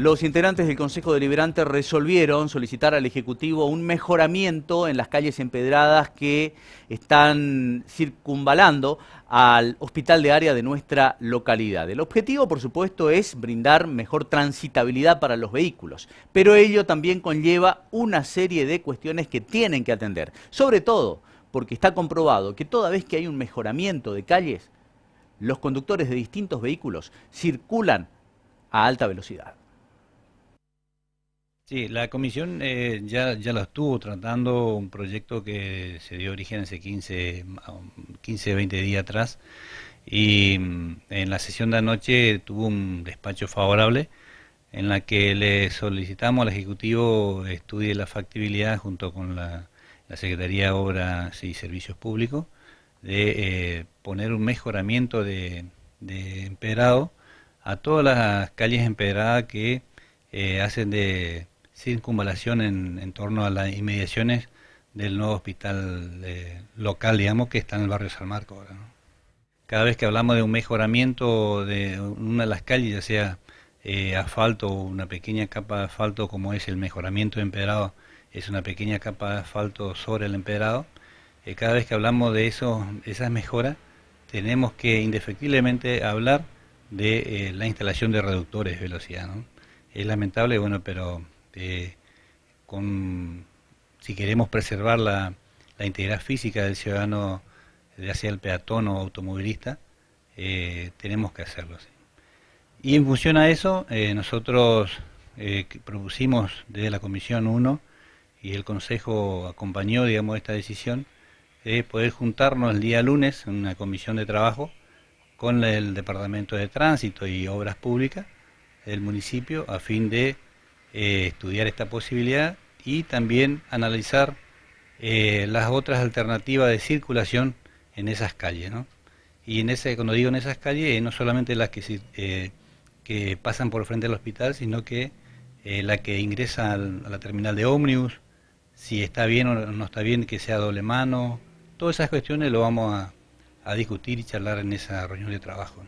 Los integrantes del Consejo Deliberante resolvieron solicitar al Ejecutivo un mejoramiento en las calles empedradas que están circunvalando al hospital de área de nuestra localidad. El objetivo, por supuesto, es brindar mejor transitabilidad para los vehículos, pero ello también conlleva una serie de cuestiones que tienen que atender, sobre todo porque está comprobado que toda vez que hay un mejoramiento de calles, los conductores de distintos vehículos circulan a alta velocidad. Sí, la comisión eh, ya, ya lo estuvo tratando, un proyecto que se dio origen hace 15, 15 20 días atrás, y mm, en la sesión de anoche tuvo un despacho favorable en la que le solicitamos al Ejecutivo estudie la factibilidad junto con la, la Secretaría de Obras y Servicios Públicos de eh, poner un mejoramiento de, de empedrado a todas las calles empedradas que eh, hacen de circunvalación en, en torno a las inmediaciones del nuevo hospital eh, local, digamos, que está en el barrio San Marco Cada vez que hablamos de un mejoramiento de una de las calles, ya sea eh, asfalto o una pequeña capa de asfalto como es el mejoramiento de empedrado, es una pequeña capa de asfalto sobre el empedrado, eh, cada vez que hablamos de eso, esas mejoras, tenemos que indefectiblemente hablar de la instalación de reductores de velocidad. Es lamentable, bueno, pero eh, con, si queremos preservar la, integridad física del ciudadano, ya sea el peatón o automovilista, eh, tenemos que hacerlo. Y en función a eso, eh, nosotros propusimos desde la Comisión 1 y el Consejo acompañó, digamos, esta decisión, de poder juntarnos el día lunes en una comisión de trabajo con el Departamento de Tránsito y Obras Públicas del municipio a fin de eh, estudiar esta posibilidad y también analizar eh, las otras alternativas de circulación en esas calles. Y en ese, cuando digo en esas calles, no solamente las que, eh, que pasan por frente al hospital, sino que la que ingresa a la terminal de ómnibus, si está bien o no está bien que sea doble mano, todas esas cuestiones lo vamos a, a discutir y charlar en esa reunión de trabajo.